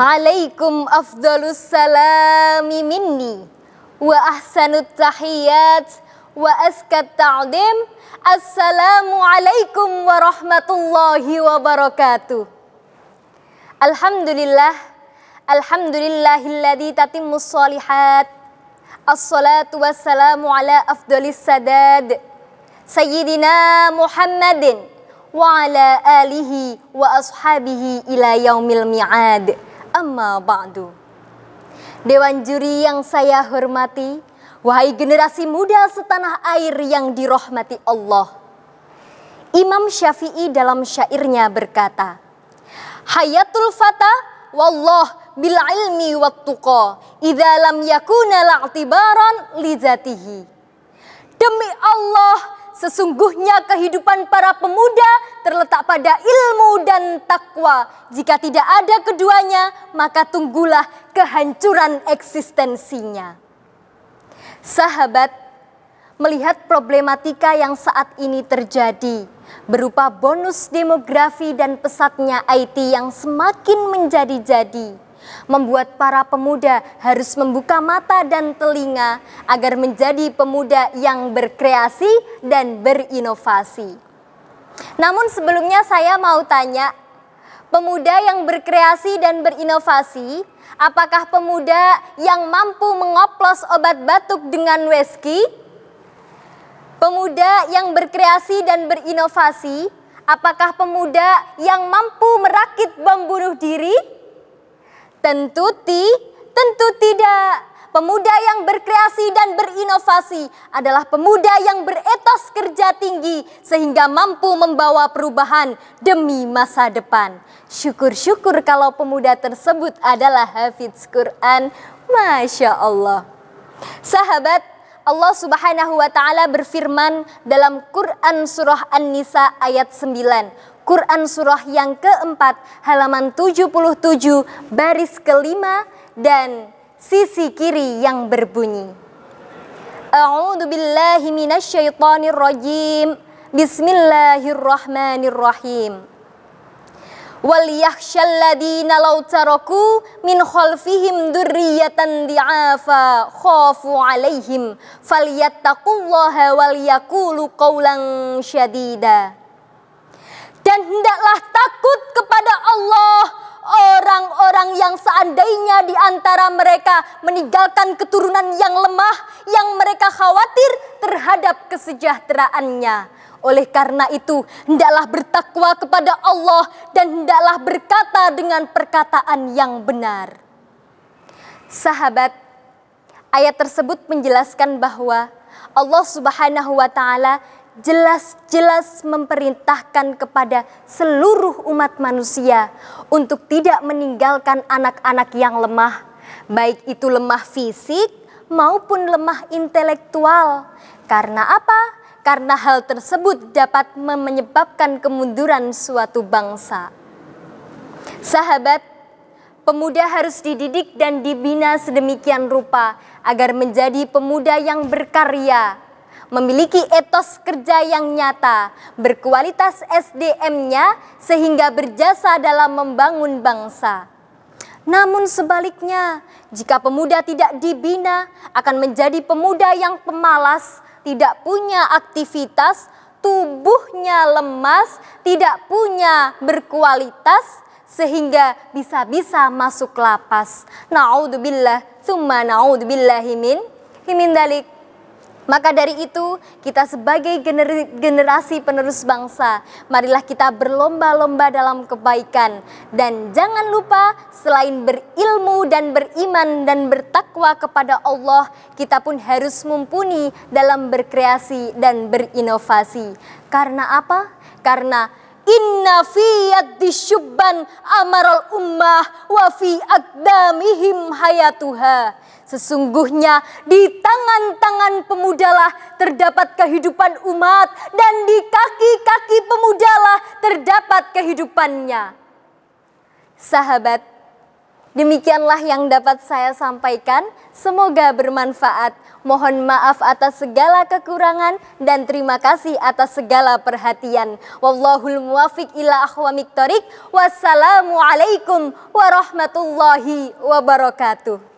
عليكم أفضل السلام مني وأحسن التحيات وأزكى التعظيم السلام عليكم ورحمة الله وبركاته الحمد لله الحمد لله الذي تتم الصالحات الصلاة والسلام على أفضل السداد سيدنا محمد وعلى آله وأصحابه إلى يوم الميعاد amma ba'du. Dewan juri yang saya hormati, wahai generasi muda setanah air yang dirahmati Allah. Imam Syafi'i dalam syairnya berkata, Hayatul fata wallah bil ilmi wat tuqa idza lam yakuna la'tibaran li zatihi. Demi Allah, sesungguhnya kehidupan para pemuda terletak pada ilmu dan takwa. Jika tidak ada keduanya, maka tunggulah kehancuran eksistensinya. Sahabat, melihat problematika yang saat ini terjadi berupa bonus demografi dan pesatnya IT yang semakin menjadi-jadi membuat para pemuda harus membuka mata dan telinga agar menjadi pemuda yang berkreasi dan berinovasi. Namun sebelumnya saya mau tanya, pemuda yang berkreasi dan berinovasi, apakah pemuda yang mampu mengoplos obat batuk dengan whisky? Pemuda yang berkreasi dan berinovasi, apakah pemuda yang mampu merakit bom bunuh diri? Tentu ti, tentu tidak. Pemuda yang berkreasi dan berinovasi adalah pemuda yang beretos kerja tinggi sehingga mampu membawa perubahan demi masa depan. Syukur-syukur kalau pemuda tersebut adalah hafidz Quran. Masya Allah. Sahabat, Allah Subhanahu wa taala berfirman dalam Quran surah An-Nisa ayat 9. Quran Surah yang keempat halaman 77 baris kelima dan sisi kiri yang berbunyi. A'udhu billahi minasyaitonir rajim. Bismillahirrahmanirrahim. Wal yakhshalladina law taraku min khalfihim dzurriyyatan di'afa khafu 'alaihim falyattaqullaha wal yaqulu qawlan syadida hendaklah takut kepada Allah orang-orang yang seandainya di antara mereka meninggalkan keturunan yang lemah yang mereka khawatir terhadap kesejahteraannya. Oleh karena itu, hendaklah bertakwa kepada Allah dan hendaklah berkata dengan perkataan yang benar. Sahabat, ayat tersebut menjelaskan bahwa Allah Subhanahu wa taala jelas-jelas memerintahkan kepada seluruh umat manusia untuk tidak meninggalkan anak-anak yang lemah, baik itu lemah fisik maupun lemah intelektual. Karena apa? Karena hal tersebut dapat menyebabkan kemunduran suatu bangsa. Sahabat, pemuda harus dididik dan dibina sedemikian rupa agar menjadi pemuda yang berkarya, memiliki etos kerja yang nyata, berkualitas SDM-nya sehingga berjasa dalam membangun bangsa. Namun sebaliknya, jika pemuda tidak dibina, akan menjadi pemuda yang pemalas, tidak punya aktivitas, tubuhnya lemas, tidak punya berkualitas, sehingga bisa-bisa masuk lapas. Na'udzubillah, summa na'udzubillahimin, himindalik. himin dalik. Maka dari itu, kita sebagai generasi penerus bangsa, marilah kita berlomba-lomba dalam kebaikan. Dan jangan lupa, selain berilmu dan beriman dan bertakwa kepada Allah, kita pun harus mumpuni dalam berkreasi dan berinovasi. Karena apa? Karena Inna fi yaddi syubban amaral ummah wa fi akdamihim hayatuha. Sesungguhnya di tangan-tangan pemudalah terdapat kehidupan umat dan di kaki-kaki pemudalah terdapat kehidupannya. Sahabat, Demikianlah yang dapat saya sampaikan. Semoga bermanfaat. Mohon maaf atas segala kekurangan dan terima kasih atas segala perhatian. Wallahul muwafiq ila ahwamik Wassalamualaikum warahmatullahi wabarakatuh.